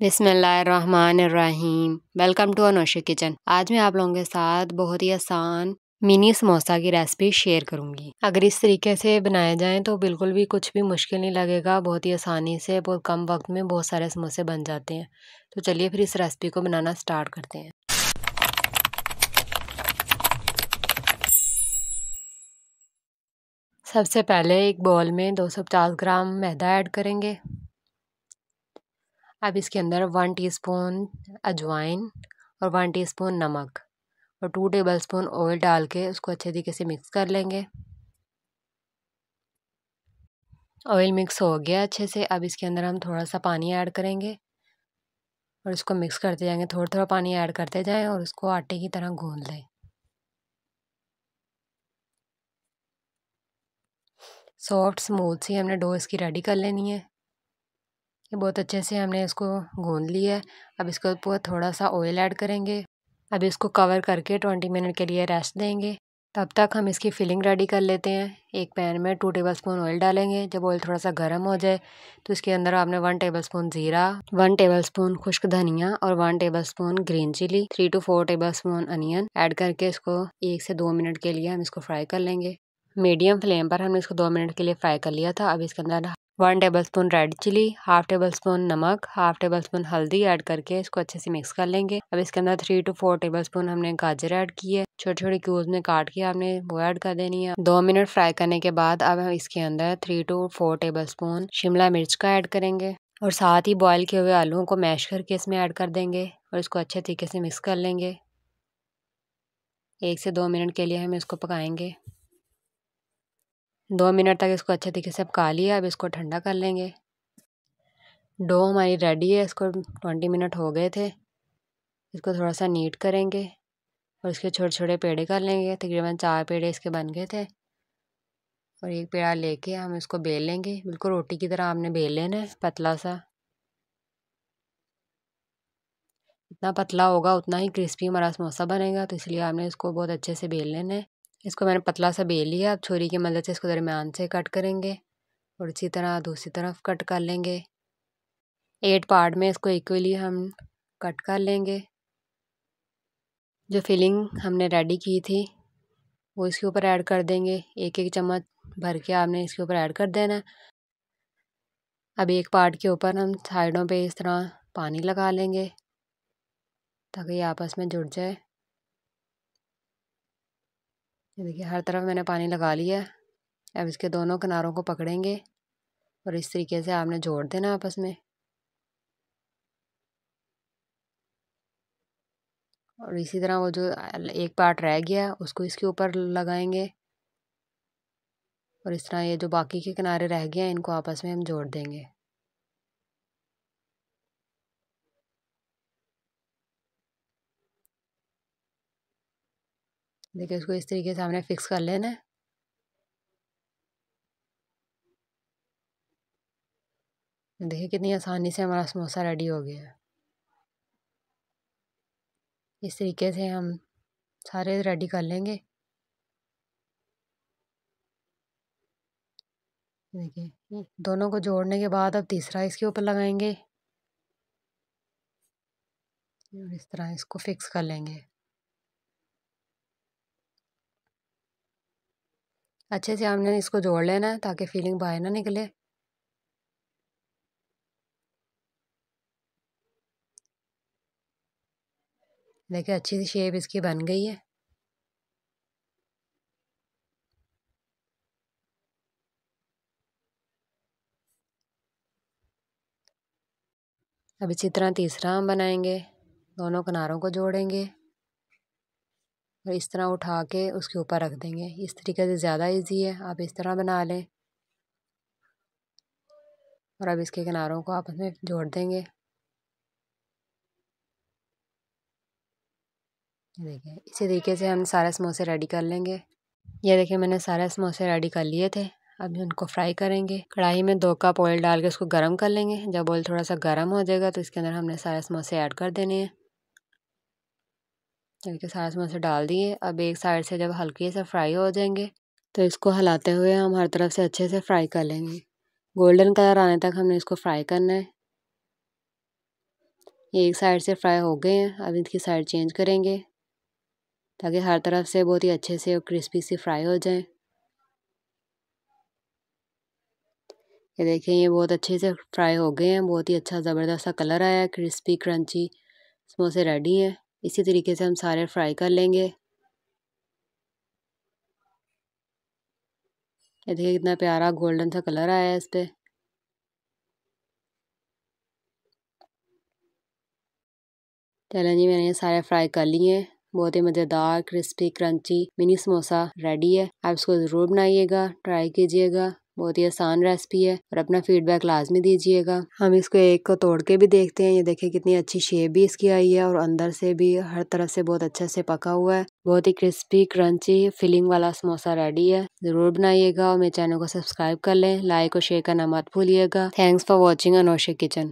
बिसमीम welcome to अनोशी kitchen आज मैं आप लोगों के साथ बहुत ही आसान मिनी समोसा की रेसिपी शेयर करूंगी अगर इस तरीके से बनाए जाएं तो बिल्कुल भी कुछ भी मुश्किल नहीं लगेगा बहुत ही आसानी से बहुत कम वक्त में बहुत सारे समोसे बन जाते हैं तो चलिए फिर इस रेसिपी को बनाना स्टार्ट करते हैं सबसे पहले एक बॉल में 250 ग्राम मैदा ऐड करेंगे अब इसके अंदर वन टीस्पून अजवाइन और वन टीस्पून नमक और टू टेबल स्पून ऑयल डाल के उसको अच्छे तरीके से मिक्स कर लेंगे ऑयल मिक्स हो गया अच्छे से अब इसके अंदर हम थोड़ा सा पानी ऐड करेंगे और इसको मिक्स करते जाएंगे थोड़ा थोड़ा पानी ऐड करते जाएं और उसको आटे की तरह घोल लें सॉफ्ट स्मूथ सी हमने डो इसकी रेडी कर लेनी है ये बहुत अच्छे से हमने इसको गूँध लिया है अब इसके ऊपर थोड़ा सा ऑयल ऐड करेंगे अब इसको कवर करके ट्वेंटी मिनट के लिए रेस्ट देंगे तब तक हम इसकी फिलिंग रेडी कर लेते हैं एक पैन में टू टेबल स्पून ऑयल डालेंगे जब ऑयल थोड़ा सा गर्म हो जाए तो इसके अंदर आपने वन टेबल स्पून ज़ीरा वन टेबल स्पून खुश्क धनिया और one tablespoon green chilli three two four tablespoon onion add करके इसको एक से दो मिनट के लिए हम इसको फ्राई कर लेंगे मीडियम फ्लेम पर हमने इसको दो मिनट के लिए फ्राई कर लिया था अब इसके अंदर one tablespoon red chilli half tablespoon नमक हाफ टेबल स्पून हल्दी ऐड करके इसको अच्छे से मिक्स कर लेंगे अब इसके अंदर three two four tablespoon हमने गाजर ऐड की है छोटे छोटे क्यूब में काट के आपने वो ऐड कर देनी है दो मिनट फ्राई करने के बाद अब हम इसके अंदर three two four tablespoon शिमला मिर्च का ऐड करेंगे और साथ ही बॉयल किए हुए आलुओं को मैश करके इसमें ऐड कर देंगे और इसको अच्छे तरीके से मिक्स कर लेंगे एक से दो मिनट के लिए हम इसको पकाएंगे दो मिनट तक इसको अच्छे तरीके से अब का लिया अब इसको ठंडा कर लेंगे डो हमारी रेडी है इसको ट्वेंटी मिनट हो गए थे इसको थोड़ा सा नीट करेंगे और इसके छोटे छोटे पेड़े कर लेंगे तकरीबन चार पेड़े इसके बन गए थे और एक पेड़ा लेके हम इसको बेल लेंगे बिल्कुल रोटी की तरह हमने बेल लेना है पतला सा जितना पतला होगा उतना ही क्रिस्पी हमारा समोसा बनेगा तो इसलिए हमने इसको बहुत अच्छे से बेल लेना है इसको मैंने पतला सा बेल लिया अब छोरी की मदद से इसको दरमियान से कट करेंगे और इसी तरह दूसरी तरफ कट कर लेंगे एट पार्ट में इसको इक्वली हम कट कर लेंगे जो फिलिंग हमने रेडी की थी वो इसके ऊपर ऐड कर देंगे एक एक चम्मच भर के आपने इसके ऊपर ऐड कर देना अब एक पार्ट के ऊपर हम साइडों पे इस तरह पानी लगा लेंगे ताकि आपस में जुड़ जाए ये देखिए हर तरफ मैंने पानी लगा लिया है अब इसके दोनों किनारों को पकड़ेंगे और इस तरीके से आपने जोड़ देना आपस में और इसी तरह वो जो एक पार्ट रह गया उसको इसके ऊपर लगाएंगे और इस तरह ये जो बाकी के किनारे रह गए हैं इनको आपस में हम जोड़ देंगे देखिए उसको इस तरीके से हमने फिक्स कर लेना है देखिए कितनी आसानी से हमारा समोसा रेडी हो गया है इस तरीके से हम सारे रेडी कर लेंगे देखिए दोनों को जोड़ने के बाद अब तीसरा इसके ऊपर लगाएंगे और इस तरह इसको फिक्स कर लेंगे अच्छे से हमने इसको जोड़ लेना है ताकि फीलिंग बाहर ना निकले देखिए अच्छी सी शेप इसकी बन गई है अब इसी तरह तीसरा हम बनाएंगे दोनों किनारों को जोड़ेंगे और तो इस तरह उठा के उसके ऊपर रख देंगे इस तरीके से ज़्यादा इजी है आप इस तरह बना लें और अब इसके किनारों को आपस में जोड़ देंगे देखिए इसी तरीके से हम सारे समोसे रेडी कर लेंगे ये देखिए मैंने सारे समोसे रेडी कर लिए थे अब उनको फ्राई करेंगे कढ़ाई में दो कप ऑयल डाल के उसको गर्म कर लेंगे जब ऑयल थोड़ा सा गर्म हो जाएगा तो इसके अंदर हमने सारे समोसे ऐड कर देने हैं एक तो सारा समोसे डाल दिए अब एक साइड से जब हल्के से फ्राई हो जाएंगे तो इसको हलाते हुए हम हर तरफ से अच्छे से फ्राई कर लेंगे गोल्डन कलर आने तक हमने इसको फ्राई करना है ये एक साइड से फ्राई हो गए हैं अब इनकी साइड चेंज करेंगे ताकि हर तरफ से बहुत ही अच्छे से और क्रिस्पी सी फ्राई हो जाए ये देखिए ये बहुत अच्छे से फ्राई हो गए हैं बहुत ही अच्छा ज़बरदस्त सा कलर आया क्रिस्पी क्रंची समोसे रेडी हैं इसी तरीके से हम सारे फ्राई कर लेंगे ये देखिए कितना प्यारा गोल्डन सा कलर आया है इस पर चलें जी मैंने ये सारे फ्राई कर लिए हैं बहुत ही मज़ेदार crispy crunchy mini samosa ready है आप इसको ज़रूर बनाइएगा ट्राई कीजिएगा बहुत ही आसान रेसिपी है और अपना फीडबैक लाजमी दीजिएगा हम इसको एक को तोड़ के भी देखते हैं ये देखें कितनी अच्छी शेप भी इसकी आई है और अंदर से भी हर तरफ से बहुत अच्छा से पका हुआ है बहुत ही क्रिस्पी क्रंची फिलिंग वाला समोसा रेडी है ज़रूर बनाइएगा और मेरे चैनल को सब्सक्राइब कर लें लाइक और शेयर करना मत भूलिएगा thanks for watching Anoshe kitchen